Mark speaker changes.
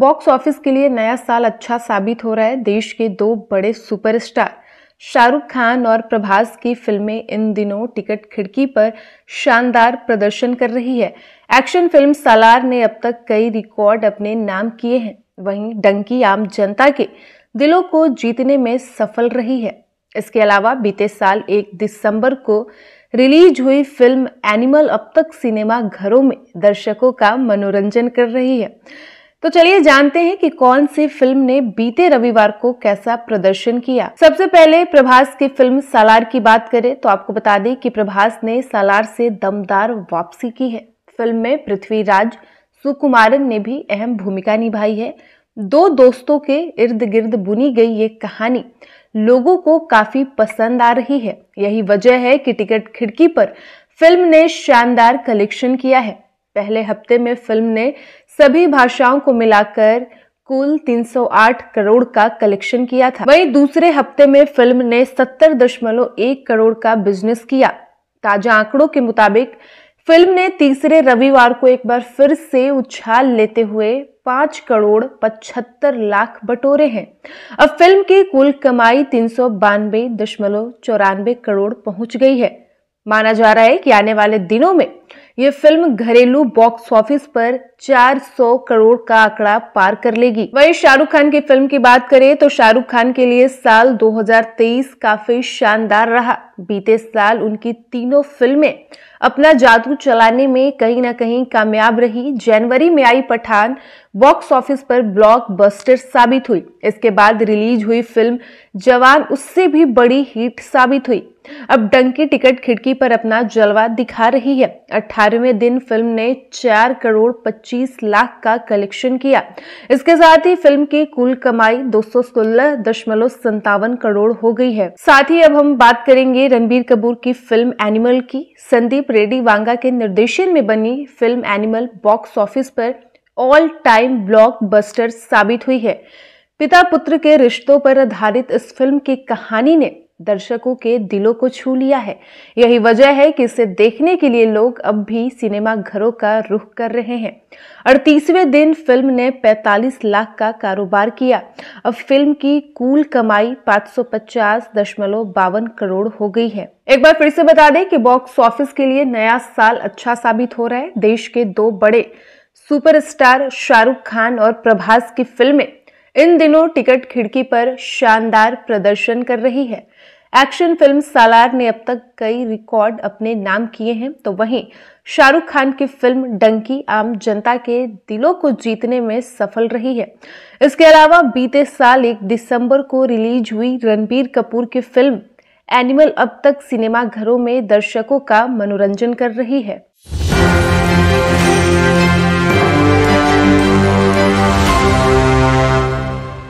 Speaker 1: box office के लिए नया साल अच्छा साबित हो रहा है देश के दो बड़े सुपरस्टार शाहरुख खान और प्रभास की फिल्में इन दिनों टिकट खिड़की पर शानदार प्रदर्शन कर रही है एक्शन फिल्म सालार ने अब तक कई रिकॉर्ड अपने नाम किए हैं वहीं डंकी आम जनता के दिलों को जीतने में सफल रही है इसके अलावा बीते साल एक दिसंबर को रिलीज हुई फिल्म एनिमल अब तक सिनेमा घरों में दर्शकों का मनोरंजन कर रही है तो चलिए जानते हैं कि कौन सी फिल्म ने बीते रविवार को कैसा प्रदर्शन किया सबसे पहले प्रभास की फिल्म सालार की बात करें तो आपको बता दें कि प्रभास ने सालार से दमदार वापसी की है फिल्म में पृथ्वीराज सुकुमारन ने भी अहम भूमिका निभाई है दो दोस्तों के इर्द गिर्द बुनी गई ये कहानी लोगों को काफी पसंद आ रही है यही वजह है कि टिकट खिड़की पर फिल्म ने शानदार कलेक्शन किया है पहले हफ्ते में फिल्म ने सभी भाषाओं को मिलाकर कुल 308 करोड़ का कलेक्शन किया था वहीं दूसरे हफ्ते में फिल्म ने 70.1 करोड़ का बिजनेस किया ताजा आंकड़ों के मुताबिक फिल्म ने तीसरे रविवार को एक बार फिर से उछाल लेते हुए पांच करोड़ पचहत्तर लाख बटोरे हैं अब फिल्म की कुल कमाई तीन सौ बानवे दशमलव चौरानवे करोड़ पहुंच गई है माना जा रहा है कि आने वाले दिनों में ये फिल्म घरेलू बॉक्स ऑफिस पर 400 करोड़ का आंकड़ा पार कर लेगी वहीं शाहरुख खान की फिल्म की बात करें तो शाहरुख खान के लिए साल 2023 काफी शानदार रहा बीते साल उनकी तीनों फिल्में अपना जादू चलाने में कहीं ना कहीं कामयाब रही जनवरी में आई पठान बॉक्स ऑफिस पर ब्लॉकबस्टर साबित हुई इसके बाद रिलीज हुई फिल्म जवान उससे भी बड़ी हिट साबित हुई अब डंकी टिकट खिड़की पर अपना जलवा दिखा रही है अठारह ग्यारहवें दिन फिल्म ने 4 करोड़ 25 लाख का कलेक्शन किया इसके साथ ही फिल्म की कुल कमाई दो करोड़ हो गई है साथ ही अब हम बात करेंगे रणबीर कपूर की फिल्म एनिमल की संदीप रेड्डी वांगा के निर्देशन में बनी फिल्म एनिमल बॉक्स ऑफिस पर ऑल टाइम ब्लॉकबस्टर साबित हुई है पिता पुत्र के रिश्तों पर आधारित इस फिल्म की कहानी ने दर्शकों के दिलों को छू लिया है यही वजह है कि इसे देखने के लिए लोग अब भी सिनेमा घरों का रुख कर रहे हैं अड़तीसवें दिन फिल्म ने 45 लाख का कारोबार किया अब फिल्म की कुल कमाई पाँच करोड़ हो गई है एक बार फिर से बता दें कि बॉक्स ऑफिस के लिए नया साल अच्छा साबित हो रहा है देश के दो बड़े सुपरस्टार शाहरुख खान और प्रभास की फिल्में इन दिनों टिकट खिड़की पर शानदार प्रदर्शन कर रही है एक्शन फिल्म सालार ने अब तक कई रिकॉर्ड अपने नाम किए हैं तो वहीं शाहरुख खान की फिल्म डंकी आम जनता के दिलों को जीतने में सफल रही है इसके अलावा बीते साल एक दिसंबर को रिलीज हुई रणबीर कपूर की फिल्म एनिमल अब तक सिनेमा घरों में दर्शकों का मनोरंजन कर रही है